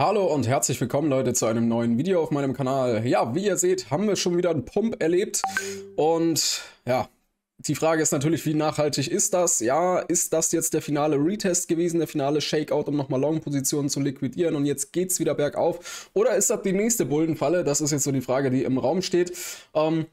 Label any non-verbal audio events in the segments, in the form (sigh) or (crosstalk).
Hallo und herzlich willkommen Leute zu einem neuen Video auf meinem Kanal. Ja, wie ihr seht, haben wir schon wieder einen Pump erlebt und ja, die Frage ist natürlich, wie nachhaltig ist das? Ja, ist das jetzt der finale Retest gewesen, der finale Shakeout, um nochmal Long-Positionen zu liquidieren und jetzt geht's wieder bergauf? Oder ist das die nächste Bullenfalle? Das ist jetzt so die Frage, die im Raum steht. Ähm,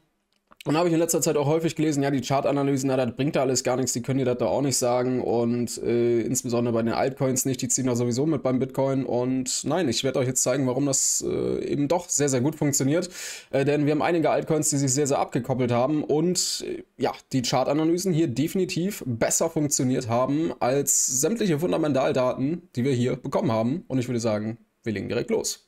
und habe ich in letzter Zeit auch häufig gelesen, ja, die Chartanalysen, na, das bringt da alles gar nichts, die können dir das da auch nicht sagen und äh, insbesondere bei den Altcoins nicht, die ziehen da sowieso mit beim Bitcoin und nein, ich werde euch jetzt zeigen, warum das äh, eben doch sehr, sehr gut funktioniert, äh, denn wir haben einige Altcoins, die sich sehr, sehr abgekoppelt haben und äh, ja, die Chartanalysen hier definitiv besser funktioniert haben als sämtliche Fundamentaldaten, die wir hier bekommen haben und ich würde sagen, wir legen direkt los.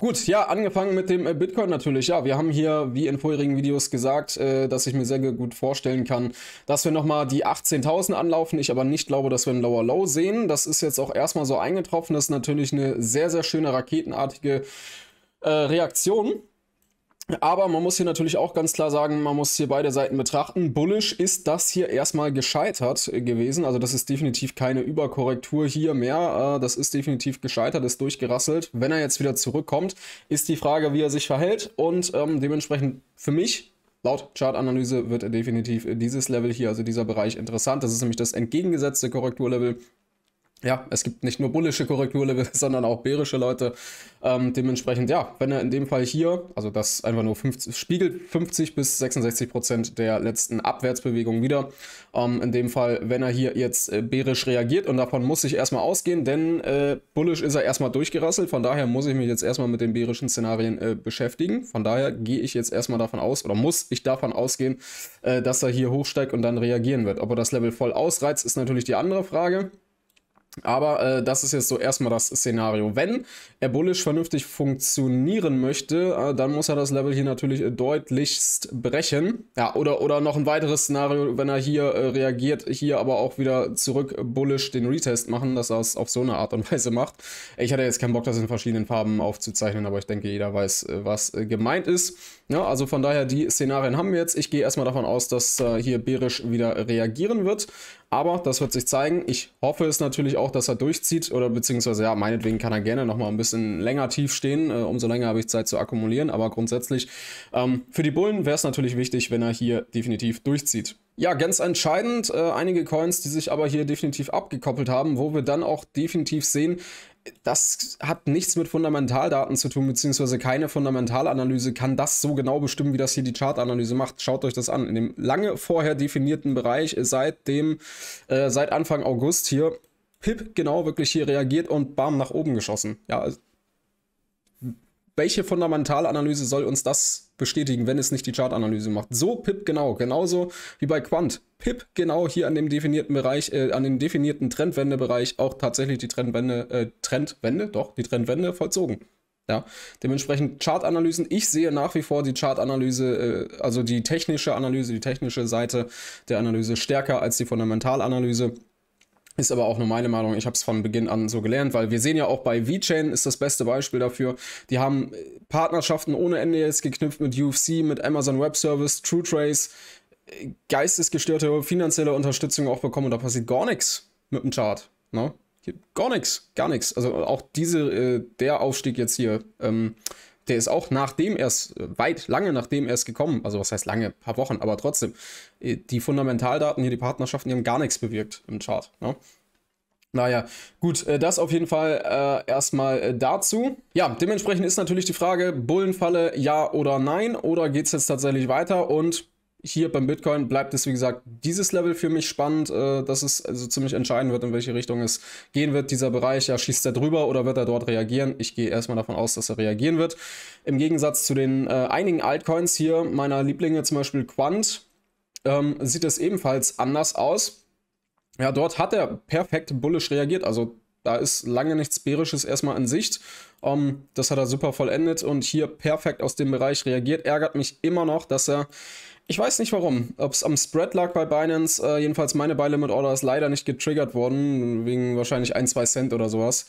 Gut, ja, angefangen mit dem äh, Bitcoin natürlich. Ja, wir haben hier, wie in vorherigen Videos gesagt, äh, dass ich mir sehr gut vorstellen kann, dass wir nochmal die 18.000 anlaufen. Ich aber nicht glaube, dass wir einen Lower Low sehen. Das ist jetzt auch erstmal so eingetroffen. Das ist natürlich eine sehr, sehr schöne raketenartige äh, Reaktion. Aber man muss hier natürlich auch ganz klar sagen, man muss hier beide Seiten betrachten. Bullish ist das hier erstmal gescheitert gewesen. Also das ist definitiv keine Überkorrektur hier mehr. Äh, das ist definitiv gescheitert, ist durchgerasselt. Wenn er jetzt wieder zurückkommt, ist die Frage, wie er sich verhält. Und ähm, dementsprechend für mich Laut Chartanalyse wird definitiv dieses Level hier, also dieser Bereich, interessant. Das ist nämlich das entgegengesetzte Korrekturlevel ja, es gibt nicht nur bullische Korrekturlevel, (laughs) sondern auch bärische Leute. Ähm, dementsprechend, ja, wenn er in dem Fall hier, also das einfach nur 50, spiegelt 50 bis 66 Prozent der letzten Abwärtsbewegung wieder. Ähm, in dem Fall, wenn er hier jetzt äh, bärisch reagiert und davon muss ich erstmal ausgehen, denn äh, bullisch ist er erstmal durchgerasselt. Von daher muss ich mich jetzt erstmal mit den bärischen Szenarien äh, beschäftigen. Von daher gehe ich jetzt erstmal davon aus oder muss ich davon ausgehen, äh, dass er hier hochsteigt und dann reagieren wird. Ob er das Level voll ausreizt, ist natürlich die andere Frage. Aber äh, das ist jetzt so erstmal das Szenario. Wenn er bullish vernünftig funktionieren möchte, äh, dann muss er das Level hier natürlich äh, deutlichst brechen. Ja, oder, oder noch ein weiteres Szenario, wenn er hier äh, reagiert, hier aber auch wieder zurück bullish den Retest machen, dass er es auf so eine Art und (laughs) Weise macht. Ich hatte jetzt keinen Bock, das in verschiedenen Farben aufzuzeichnen, aber ich denke, jeder weiß, äh, was äh, gemeint ist. Ja, also von daher, die Szenarien haben wir jetzt. Ich gehe erstmal davon aus, dass hier bärisch wieder reagieren wird. Aber das wird sich zeigen. Ich hoffe es natürlich auch, dass er durchzieht oder beziehungsweise ja, meinetwegen kann er gerne nochmal ein bisschen länger tief stehen. Äh, umso länger habe ich Zeit zu akkumulieren. Aber grundsätzlich ähm, für die Bullen wäre es natürlich wichtig, wenn er hier definitiv durchzieht. Ja, ganz entscheidend, äh, einige Coins, die sich aber hier definitiv abgekoppelt haben, wo wir dann auch definitiv sehen, das hat nichts mit Fundamentaldaten zu tun, beziehungsweise keine Fundamentalanalyse kann das so genau bestimmen, wie das hier die Chartanalyse macht. Schaut euch das an. In dem lange vorher definierten Bereich seit dem, äh, seit Anfang August hier, pip genau wirklich hier reagiert und bam nach oben geschossen. Ja, also welche Fundamentalanalyse soll uns das bestätigen, wenn es nicht die Chartanalyse macht? So pip genau, genauso wie bei Quant. Pip genau hier an dem definierten Bereich, äh, an dem definierten Trendwendebereich auch tatsächlich die Trendwende, äh, Trendwende, doch, die Trendwende vollzogen. Ja, dementsprechend Chartanalysen. Ich sehe nach wie vor die Chartanalyse, äh, also die technische Analyse, die technische Seite der Analyse stärker als die Fundamentalanalyse. Ist aber auch nur meine Meinung. Ich habe es von Beginn an so gelernt, weil wir sehen ja auch bei VeChain ist das beste Beispiel dafür. Die haben äh, Partnerschaften ohne Ende jetzt geknüpft mit UFC, mit Amazon Web Service, TrueTrace, äh, geistesgestörte finanzielle Unterstützung auch bekommen und da passiert gar nichts mit dem Chart. Ne? Gar nichts, gar nichts. Also auch diese, äh, der Aufstieg jetzt hier ähm, der ist auch nachdem er es, äh, weit, lange nachdem er es gekommen, also was heißt lange, paar Wochen, aber trotzdem, äh, die Fundamentaldaten hier, die Partnerschaften, die haben gar nichts bewirkt im Chart. Ne? Naja, gut, äh, das auf jeden Fall äh, erstmal dazu. Ja, dementsprechend ist natürlich die Frage, Bullenfalle ja oder nein, oder geht es jetzt tatsächlich weiter und hier beim Bitcoin bleibt es, wie gesagt, dieses Level für mich spannend, äh, dass es also ziemlich entscheiden wird, in welche Richtung es gehen wird. Dieser Bereich, ja, schießt er drüber oder wird er dort reagieren? Ich gehe erstmal davon aus, dass er reagieren wird. Im Gegensatz zu den äh, einigen Altcoins hier, meiner Lieblinge zum Beispiel Quant, ähm, sieht es ebenfalls anders aus. Ja, dort hat er perfekt bullisch reagiert. Also da ist lange nichts Bärisches erstmal in Sicht. Um, ähm, das hat er super vollendet und hier perfekt aus dem Bereich reagiert. Ärgert mich immer noch, dass er ich weiß nicht warum. Ob es am Spread lag bei Binance. Äh, jedenfalls meine Buy Limit Order ist leider nicht getriggert worden. Wegen wahrscheinlich 1, 2 Cent oder sowas.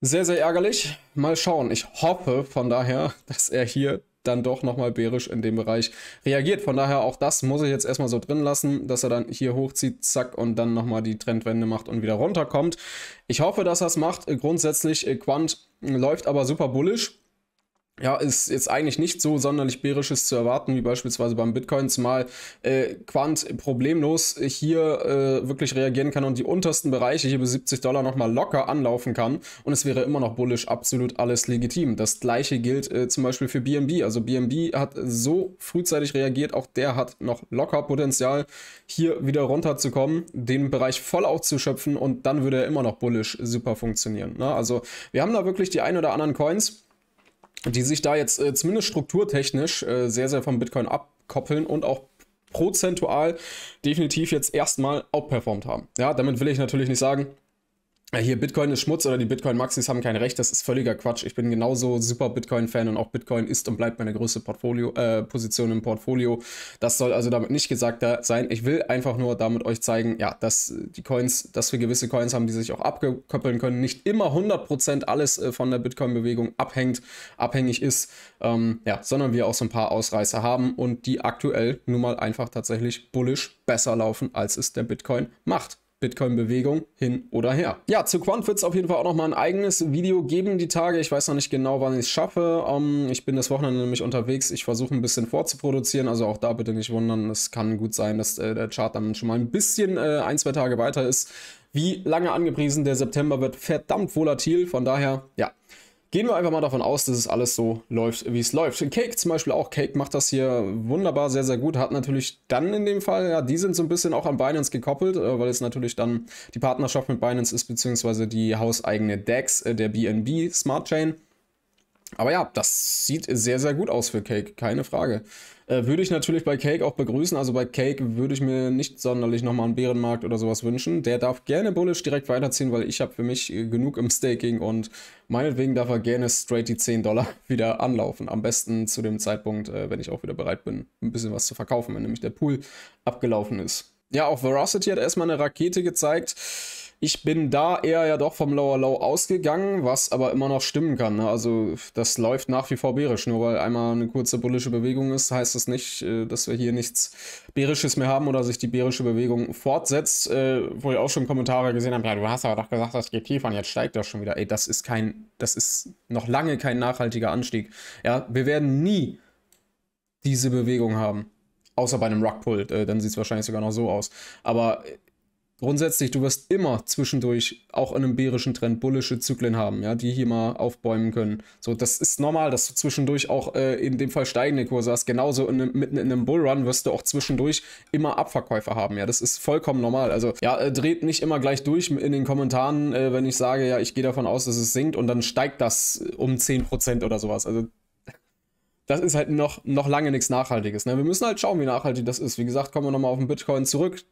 Sehr, sehr ärgerlich. Mal schauen. Ich hoffe von daher, (laughs) dass er hier dann doch nochmal bärisch in dem Bereich reagiert. Von daher auch das muss ich jetzt erstmal so drin lassen, dass er dann hier hochzieht, zack, und dann nochmal die Trendwende macht und wieder runterkommt. Ich hoffe, dass er es macht. Grundsätzlich, äh, Quant läuft aber super bullisch ja, ist jetzt eigentlich nicht so sonderlich bärisches zu erwarten, wie beispielsweise beim Bitcoin, zumal äh, Quant problemlos hier äh, wirklich reagieren kann und die untersten Bereiche hier bis 70 Dollar nochmal locker anlaufen kann. Und es wäre immer noch bullisch, absolut alles legitim. Das gleiche gilt äh, zum Beispiel für BNB. Also BNB hat so frühzeitig reagiert, auch der hat noch locker Potenzial, hier wieder runterzukommen, den Bereich voll auszuschöpfen und dann würde er immer noch bullisch super funktionieren. Ne? Also wir haben da wirklich die ein oder anderen Coins die sich da jetzt äh, zumindest strukturtechnisch äh, sehr, sehr vom Bitcoin abkoppeln und auch prozentual definitiv jetzt erstmal outperformed haben. Ja, damit will ich natürlich nicht sagen, hier Bitcoin ist Schmutz oder die Bitcoin-Maxis haben kein Recht, das ist völliger Quatsch. Ich bin genauso super Bitcoin-Fan und auch Bitcoin ist und bleibt meine größte Portfolio, äh, Position im Portfolio. Das soll also damit nicht gesagt sein. Ich will einfach nur damit euch zeigen, ja, dass die Coins, dass wir gewisse Coins haben, die sich auch abkoppeln können. Nicht immer 100% alles äh, von der Bitcoin-Bewegung abhängt, abhängig ist, ähm, ja, sondern wir auch so ein paar Ausreißer haben und die aktuell nun mal einfach tatsächlich bullisch besser laufen, als es der Bitcoin macht. Bitcoin-Bewegung hin oder her. Ja, zu Quant wird es auf jeden Fall auch nochmal ein eigenes Video geben die Tage. Ich weiß noch nicht genau, wann ich es schaffe. Um, ähm, ich bin das Wochenende nämlich unterwegs. Ich versuche ein bisschen vorzuproduzieren. Also auch da bitte nicht wundern. Es kann gut sein, dass äh, der Chart dann schon mal ein bisschen äh, ein, zwei Tage weiter ist. Wie lange angepriesen, der September wird verdammt volatil. Von daher, ja. Gehen wir einfach mal davon aus, dass es alles so läuft, wie es läuft. Cake zum Beispiel auch. Cake macht das hier wunderbar, sehr, sehr gut. Hat natürlich dann in dem Fall, ja, die sind so ein bisschen auch an Binance gekoppelt, äh, weil es natürlich dann die Partnerschaft mit Binance ist, beziehungsweise die hauseigene DEX äh, der BNB Smart Chain. Aber ja, das sieht sehr, sehr gut aus für Cake, keine Frage. Äh, würde ich natürlich bei Cake auch begrüßen. Also bei Cake würde ich mir nicht sonderlich nochmal einen Bärenmarkt oder sowas wünschen. Der darf gerne Bullish direkt weiterziehen, weil ich habe für mich äh, genug im Staking und meinetwegen darf er gerne straight die 10 Dollar (laughs) wieder anlaufen. Am besten zu dem Zeitpunkt, äh, wenn ich auch wieder bereit bin, ein bisschen was zu verkaufen, wenn nämlich der Pool abgelaufen ist. Ja, auch Verocity hat erstmal eine Rakete gezeigt. Ich bin da eher ja doch vom Lower Low ausgegangen, was aber immer noch stimmen kann. Ne? Also das läuft nach wie vor bärisch. Nur weil einmal eine kurze bullische Bewegung ist, heißt das nicht, äh, dass wir hier nichts bärisches mehr haben oder sich die bärische Bewegung fortsetzt. Äh, wo ich auch schon Kommentare gesehen habe, ja, du hast aber doch gesagt, das geht tiefer und jetzt steigt das schon wieder. Ey, das ist kein, das ist noch lange kein nachhaltiger Anstieg. Ja, wir werden nie diese Bewegung haben. Außer bei einem Rockpull, äh, dann sieht es wahrscheinlich sogar noch so aus. Aber grundsätzlich, du wirst immer zwischendurch auch in einem bärischen Trend bullische Zyklen haben, ja, die hier mal aufbäumen können. So, das ist normal, dass du zwischendurch auch äh, in dem Fall steigende Kurse hast. Genauso in einem, mitten in einem Bullrun wirst du auch zwischendurch immer Abverkäufer haben, ja. Das ist vollkommen normal. Also, ja, äh, dreht nicht immer gleich durch in den Kommentaren, äh, wenn ich sage, ja, ich gehe davon aus, dass es sinkt und dann steigt das äh, um 10% oder sowas. Also, das ist halt noch, noch lange nichts Nachhaltiges. Ne? Wir müssen halt schauen, wie nachhaltig das ist. Wie gesagt, kommen wir nochmal auf den Bitcoin zurück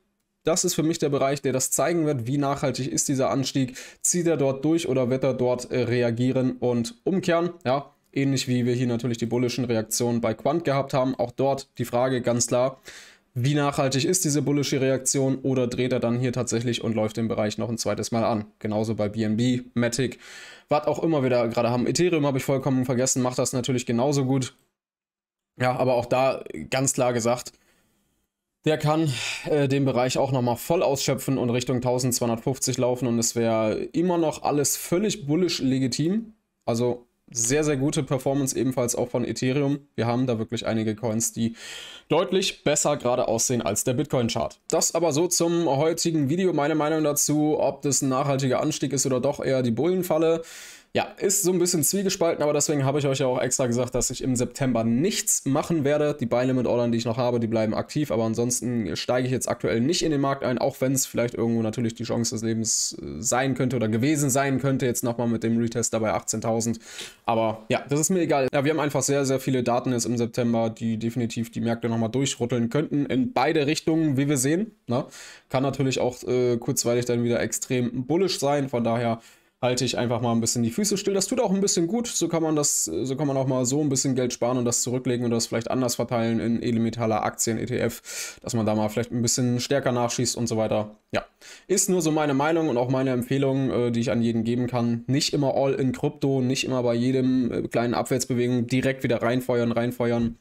das ist für mich der Bereich, der das zeigen wird, wie nachhaltig ist dieser Anstieg, zieht er dort durch oder wird er dort äh, reagieren und umkehren, ja. Ähnlich wie wir hier natürlich die bullischen Reaktionen bei Quant gehabt haben. Auch dort die Frage ganz klar, wie nachhaltig ist diese bullische Reaktion oder dreht er dann hier tatsächlich und läuft den Bereich noch ein zweites Mal an? Genauso bei BNB, Matic, was auch immer wir da gerade haben. Ethereum habe ich vollkommen vergessen, macht das natürlich genauso gut. Ja, aber auch da äh, ganz klar gesagt, der kann äh, den Bereich auch nochmal voll ausschöpfen und Richtung 1250 laufen und es wäre immer noch alles völlig bullisch legitim. Also sehr, sehr gute Performance ebenfalls auch von Ethereum. Wir haben da wirklich einige Coins, die deutlich besser gerade aussehen als der Bitcoin-Chart. Das aber so zum heutigen Video, meine Meinung dazu, ob das ein nachhaltiger Anstieg ist oder doch eher die Bullenfalle ja, ist so ein bisschen zwiegespalten, aber deswegen habe ich euch ja auch extra gesagt, dass ich im September nichts machen werde. Die Buy Limit Ordern, die ich noch habe, die bleiben aktiv, aber ansonsten steige ich jetzt aktuell nicht in den Markt ein, auch wenn es vielleicht irgendwo natürlich die Chance des Lebens äh, sein könnte oder gewesen sein könnte, jetzt nochmal mit dem Retest dabei 18.000. Aber ja, das ist mir egal. Ja, wir haben einfach sehr, sehr viele Daten jetzt im September, die definitiv die Märkte nochmal durchrütteln könnten, in beide Richtungen, wie wir sehen. Na, ne? kann natürlich auch äh, kurzweilig dann wieder extrem bullisch sein, von daher halte ich einfach mal ein bisschen die Füße still. Das tut auch ein bisschen gut. So kann man das, so kann man auch mal so ein bisschen Geld sparen und das zurücklegen und das vielleicht anders verteilen in Edelmetaller, Aktien, ETF, dass man da mal vielleicht ein bisschen stärker nachschießt und so weiter. Ja, ist nur so meine Meinung und auch meine Empfehlung, äh, die ich an jeden geben kann. Nicht immer all in Krypto, nicht immer bei jedem äh, kleinen Abwärtsbewegung direkt wieder reinfeuern, reinfeuern.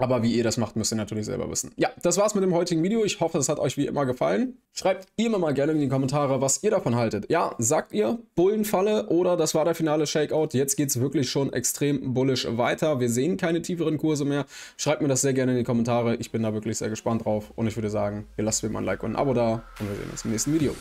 Aber wie ihr das macht, müsst ihr natürlich selber wissen. Ja, das war's mit dem heutigen Video. Ich hoffe, es hat euch wie immer gefallen. Schreibt mir mal gerne in die Kommentare, was ihr davon haltet. Ja, sagt ihr Bullenfalle oder das war der finale Shakeout. Jetzt geht's wirklich schon extrem bullisch weiter. Wir sehen keine tieferen Kurse mehr. Schreibt mir das sehr gerne in die Kommentare. Ich bin da wirklich sehr gespannt drauf. Und ich würde sagen, ihr lasst mir mal ein Like und ein Abo da. Und wir sehen uns im nächsten Video.